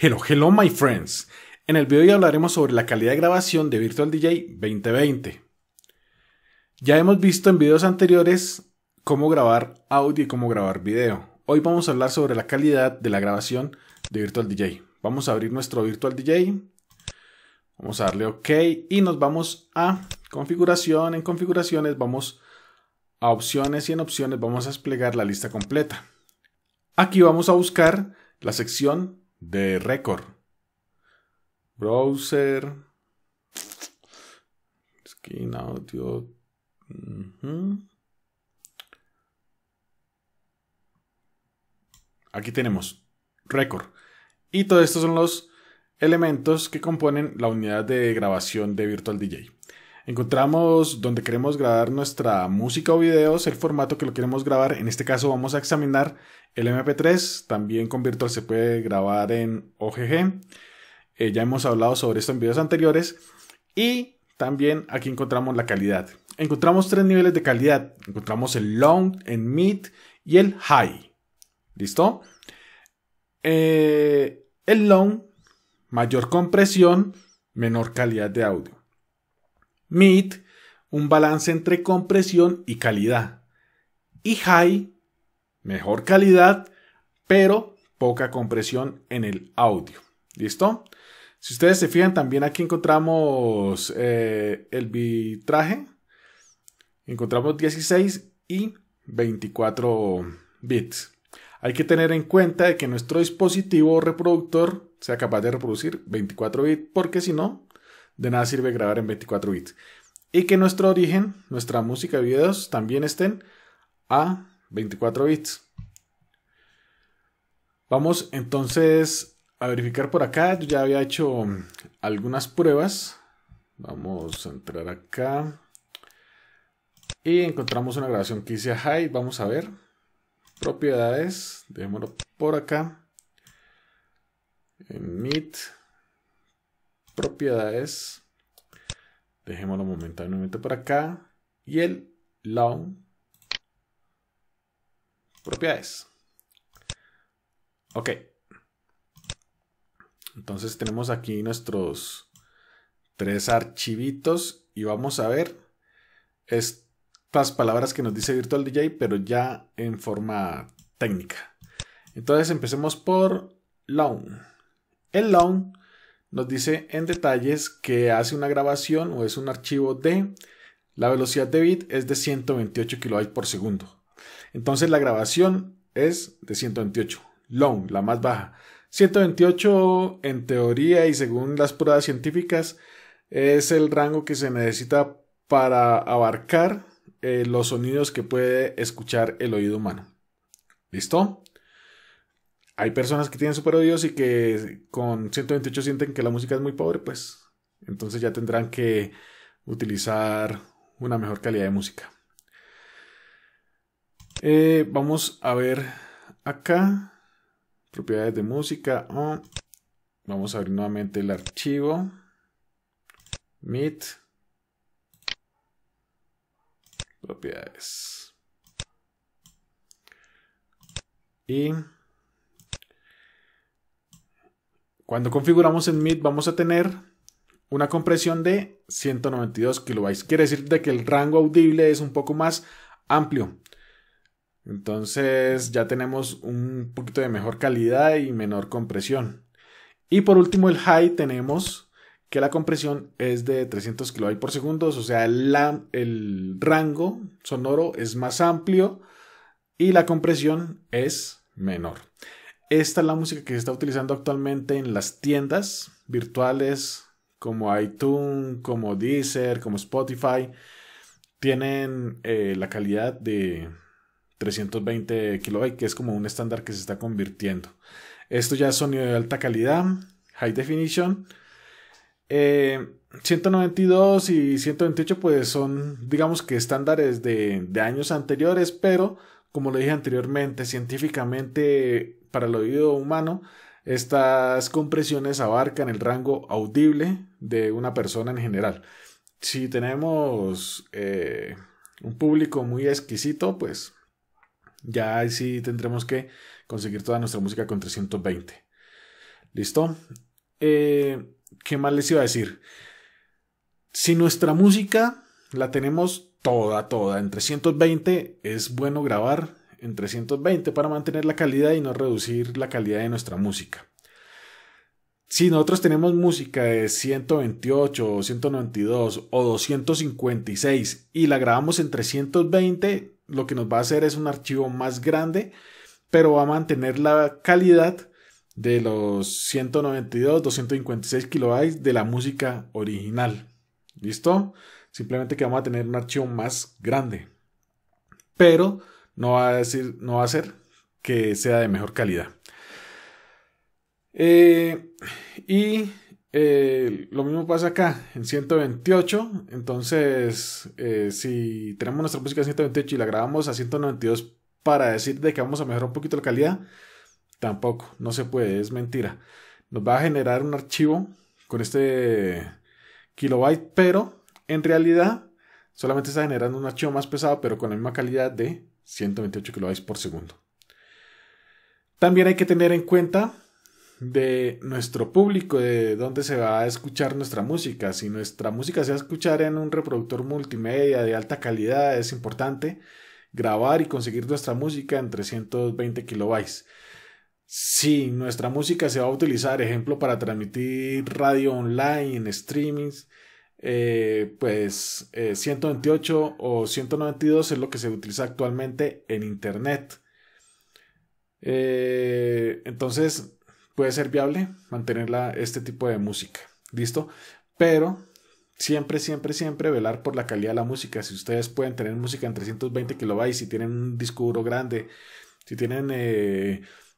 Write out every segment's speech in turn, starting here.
Hello, hello my friends. En el video de hoy hablaremos sobre la calidad de grabación de Virtual DJ 2020. Ya hemos visto en videos anteriores cómo grabar audio y cómo grabar video. Hoy vamos a hablar sobre la calidad de la grabación de Virtual DJ. Vamos a abrir nuestro Virtual DJ. Vamos a darle OK y nos vamos a configuración. En configuraciones vamos a opciones y en opciones vamos a desplegar la lista completa. Aquí vamos a buscar la sección de récord. Browser. Skin audio. Aquí tenemos récord. Y todos estos son los elementos que componen la unidad de grabación de Virtual DJ. Encontramos donde queremos grabar nuestra música o videos, el formato que lo queremos grabar. En este caso vamos a examinar el MP3. También con Virtual se puede grabar en OGG. Eh, ya hemos hablado sobre esto en videos anteriores. Y también aquí encontramos la calidad. Encontramos tres niveles de calidad. Encontramos el long, el mid y el high. ¿Listo? Eh, el long, mayor compresión, menor calidad de audio mid, un balance entre compresión y calidad. Y high, mejor calidad, pero poca compresión en el audio. ¿Listo? Si ustedes se fijan, también aquí encontramos eh, el bitraje. Encontramos 16 y 24 bits. Hay que tener en cuenta de que nuestro dispositivo reproductor sea capaz de reproducir 24 bits porque si no, de nada sirve grabar en 24 bits. Y que nuestro origen, nuestra música de videos también estén a 24 bits. Vamos entonces a verificar por acá. Yo ya había hecho mm, algunas pruebas. Vamos a entrar acá. Y encontramos una grabación que dice high. Vamos a ver. Propiedades. Dejémoslo por acá. En propiedades. Dejémoslo momentáneamente por acá. Y el long propiedades. Ok. Entonces tenemos aquí nuestros tres archivitos y vamos a ver estas palabras que nos dice Virtual DJ, pero ya en forma técnica. Entonces empecemos por long. El long nos dice en detalles que hace una grabación o es un archivo de la velocidad de bit es de 128 kilobytes por segundo. Entonces la grabación es de 128, long, la más baja. 128 en teoría y según las pruebas científicas es el rango que se necesita para abarcar eh, los sonidos que puede escuchar el oído humano. ¿Listo? hay personas que tienen super audios y que con 128 sienten que la música es muy pobre, pues entonces ya tendrán que utilizar una mejor calidad de música. Eh, vamos a ver acá. Propiedades de música. Vamos a abrir nuevamente el archivo. Meet. Propiedades. Y Cuando configuramos en MID vamos a tener una compresión de 192 kilobytes. Quiere decir de que el rango audible es un poco más amplio. Entonces ya tenemos un poquito de mejor calidad y menor compresión. Y por último el high tenemos que la compresión es de 300 kilobytes por segundo, o sea, el rango sonoro es más amplio y la compresión es menor. Esta es la música que se está utilizando actualmente en las tiendas virtuales como iTunes, como Deezer, como Spotify. Tienen eh, la calidad de 320 kilobytes, que es como un estándar que se está convirtiendo. Esto ya es sonido de alta calidad, high definition. 192 eh, y 128 pues son digamos que estándares de años anteriores, pero como lo dije anteriormente, científicamente para el oído humano, estas compresiones abarcan el rango audible de una persona en general. Si tenemos eh, un público muy exquisito, pues ya sí tendremos que conseguir toda nuestra música con 320. ¿Listo? Eh, ¿Qué más les iba a decir? Si nuestra música la tenemos toda, toda. En 320 es bueno grabar en 320 para mantener la calidad y no reducir la calidad de nuestra música. Si nosotros tenemos música de 128 192 o 256 y la grabamos en 320, lo que nos va a hacer es un archivo más grande, pero va a mantener la calidad de los 192, 256 kilobytes de la música original. ¿Listo? Simplemente que vamos a tener un archivo más grande. Pero no va a decir, no va a ser que sea de mejor calidad. Eh, y eh, lo mismo pasa acá en 128. Entonces, eh, si tenemos nuestra música en 128 y la grabamos a 192 para decir de que vamos a mejorar un poquito la calidad, tampoco, no se puede, es mentira. Nos va a generar un archivo con este kilobyte, pero en realidad, solamente está generando un archivo más pesado, pero con la misma calidad de 128 kilobytes por segundo. También hay que tener en cuenta de nuestro público, de dónde se va a escuchar nuestra música. Si nuestra música se va a escuchar en un reproductor multimedia de alta calidad, es importante grabar y conseguir nuestra música en 320 kilobytes. Si nuestra música se va a utilizar, ejemplo, para transmitir radio online, streaming. streamings, eh, pues 128 eh, o 192 es lo que se utiliza actualmente en Internet. Eh, entonces puede ser viable mantenerla este tipo de música, ¿listo? Pero siempre, siempre, siempre velar por la calidad de la música. Si ustedes pueden tener música en 320 kilobytes, si tienen un disco duro grande, si tienen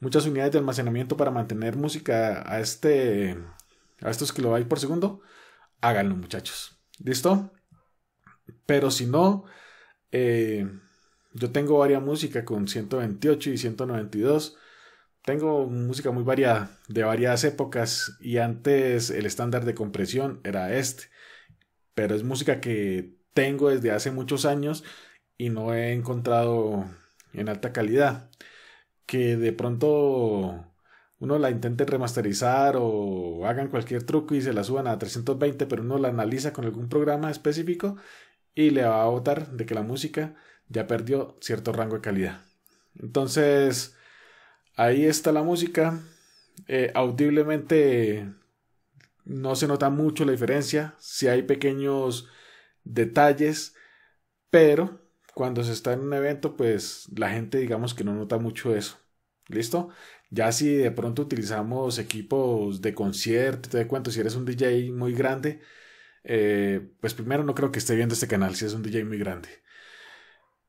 muchas unidades de almacenamiento para mantener música a este a estos kilobytes por segundo, háganlo muchachos. ¿Listo? Pero si no, eh, yo tengo varias música con 128 y 192. Tengo música muy variada, de varias épocas, y antes el estándar de compresión era este, pero es música que tengo desde hace muchos años y no he encontrado en alta calidad. Que de pronto uno la intente remasterizar o hagan cualquier truco y se la suban a 320, pero uno la analiza con algún programa específico y le va a votar de que la música ya perdió cierto rango de calidad. Entonces, ahí está la música. Eh, audiblemente no se nota mucho la diferencia, si hay pequeños detalles, pero cuando se está en un evento, pues la gente digamos que no nota mucho eso. ¿Listo? Ya si de pronto utilizamos equipos de concierto, te de cuento, si eres un DJ muy grande, eh, pues primero no creo que esté viendo este canal, si es un DJ muy grande.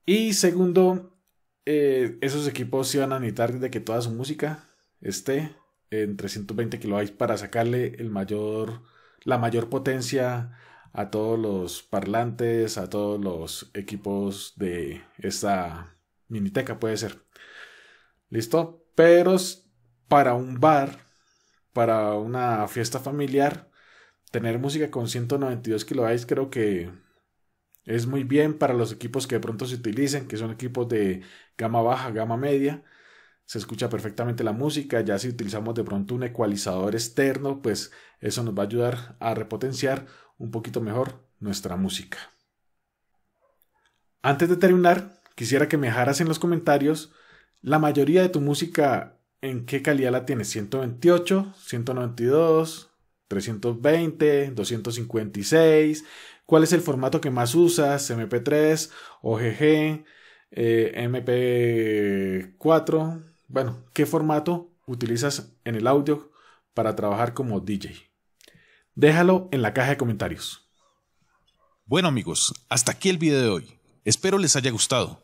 Y segundo, eh, esos equipos sí van a necesitar de que toda su música esté en 320 kilobytes para sacarle el mayor, la mayor potencia a todos los parlantes, a todos los equipos de esta miniteca, puede ser. ¿Listo? Pero para un bar, para una fiesta familiar, tener música con 192 kilobytes creo que es muy bien para los equipos que de pronto se utilicen, que son equipos de gama baja, gama media. Se escucha perfectamente la música, ya si utilizamos de pronto un ecualizador externo, pues eso nos va a ayudar a repotenciar un poquito mejor nuestra música. Antes de terminar, quisiera que me dejaras en los comentarios la mayoría de tu música, ¿en qué calidad la tienes? 128, 192, 320, 256. ¿Cuál es el formato que más usas? MP3, OGG, MP4. Bueno, ¿qué formato utilizas en el audio para trabajar como DJ? Déjalo en la caja de comentarios. Bueno amigos, hasta aquí el video de hoy. Espero les haya gustado.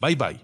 Bye bye.